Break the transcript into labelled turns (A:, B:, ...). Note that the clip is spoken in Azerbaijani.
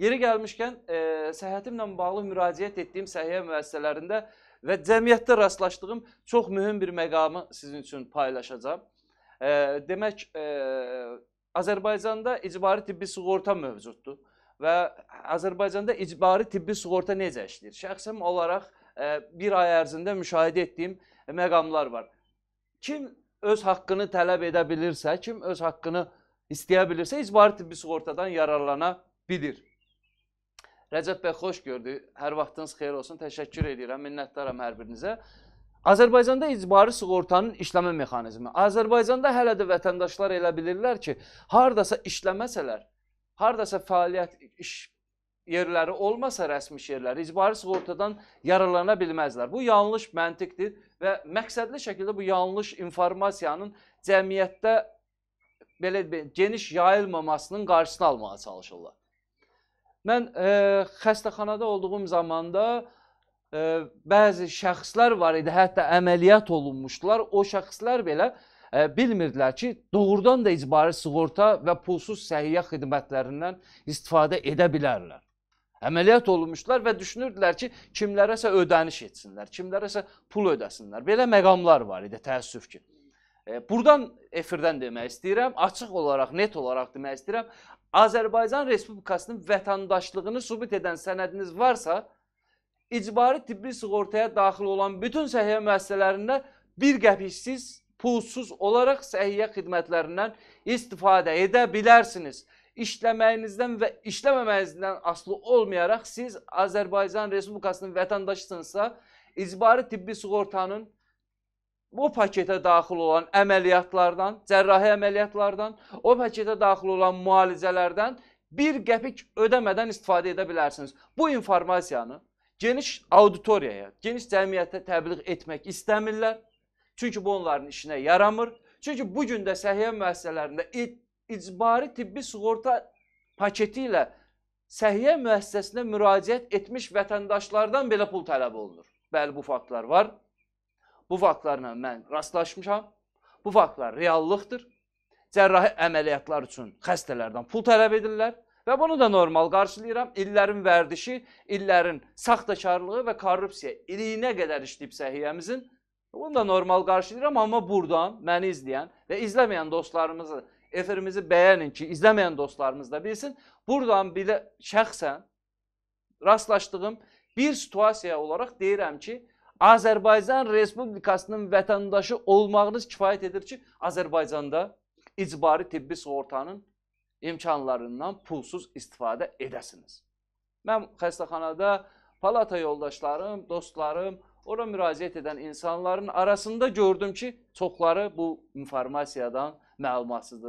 A: Yeri gəlmişkən, e, səhhətimlə bağlı müraciət etdiyim səhiyyə müəssisələrində və cəmiyyətdə rastlaşdığım çox mühüm bir məqamı sizin üçün paylaşacağam. E, demək, e, Azərbaycanda icbari tibbi sığorta mövcuddur və Azərbaycanda icbari tibbi sığorta necə işləyir? Şəxsəm olaraq e, bir ay ərzində müşahidə etdiyim məqamlar var. Kim öz haqqını tələb edə bilirsə, kim öz haqqını istəyə bilirsə, icbari tibbi sığortadan yararlana bilir. Rəcəb bəy xoş gördü. Hər vaxtınız xeyir olsun. Təşəkkür edirəm. Minnətdaram hər birinizə. Azərbaycanda icbari sığortanın işləmə mexanizmi. Azərbaycanda hələ də vətəndaşlar elə bilirlər ki, hardasa işləməsələr, hardasa fəaliyyət iş yerləri olmasa rəsmi yerləri icbari sığortadan yararlana bilməzlər. Bu yanlış məntiqdir və məqsədli şəkildə bu yanlış informasiyanın cəmiyyətdə belə geniş yayılmamasının qarşısını almağa çalışırlar. Mən e, xəstəxanada olduğum zamanda e, bəzi şəxslər var idi, hətta əməliyyat olunmuşdular. O şəxslər belə e, bilmirdilər ki, doğrudan da icbari sığorta və pulsuz səhiyyə xidmətlərindən istifadə edə bilərlər. Əməliyyat olunmuşlar və düşünürdülər ki, kimlərəsə ödəniş etsinlər, kimlərəsə pul ödəsinlər. Belə məqamlar var idi, təəssüf ki. E, buradan efirdən demək istəyirəm, açıq olaraq, net olaraq demək istəyirəm. Azərbaycan Respublikasının vətəndaşlığını sübut edən sənədiniz varsa, icbari tibbi sığortaya daxil olan bütün səhiyyə müəssisələrində bir qəpiksiz, pulsuz olaraq səhiyyə xidmətlərindən istifadə edə bilərsiniz. İşləməyinizdən və işləməməyinizdən aslı olmayaraq siz Azərbaycan Respublikasının vətəndaşısınızsa, icbari tibbi sığortanın bu paketə daxil olan əməliyyatlardan, cərrahi əməliyyatlardan, o paketə daxil olan müalicələrdən bir qəpik ödəmədən istifadə edə bilərsiniz. Bu informasiyanı geniş auditoriyaya, geniş cəmiyyətə təbliğ etmək istəmirlər. Çünki bu onların işinə yaramır. Çünki bu gün də səhiyyə müəssisələrində icbari tibbi sığorta paketi ilə səhiyyə müəssisəsinə müraciət etmiş vətəndaşlardan belə pul tələb olunur. Bəli, bu faktlar var. Bu faktlarla mən rastlaşmışam. Bu faktlar reallıqdır. Cərrahi əməliyyatlar üçün xəstələrdən pul tələb edirlər və bunu da normal qarşılayıram. İllərin vərdişi, illərin saxtakarlığı və korrupsiya iliyinə qədər işləyib səhiyyəmizin. Bunu da normal qarşılayıram, amma buradan məni izləyən və izləməyən dostlarımızı, efirimizi bəyənin ki, izləməyən dostlarımız da bilsin. Buradan belə şəxsən rastlaşdığım bir situasiya olaraq deyirəm ki, Azərbaycan Respublikasının vətəndaşı olmağınız kifayət edir ki, Azərbaycanda icbari tibbi sığortanın imkanlarından pulsuz istifadə edəsiniz. Mən xəstəxanada palata yoldaşlarım, dostlarım, ora müraciət edən insanların arasında gördüm ki, çoxları bu informasiyadan məlumatsızdır.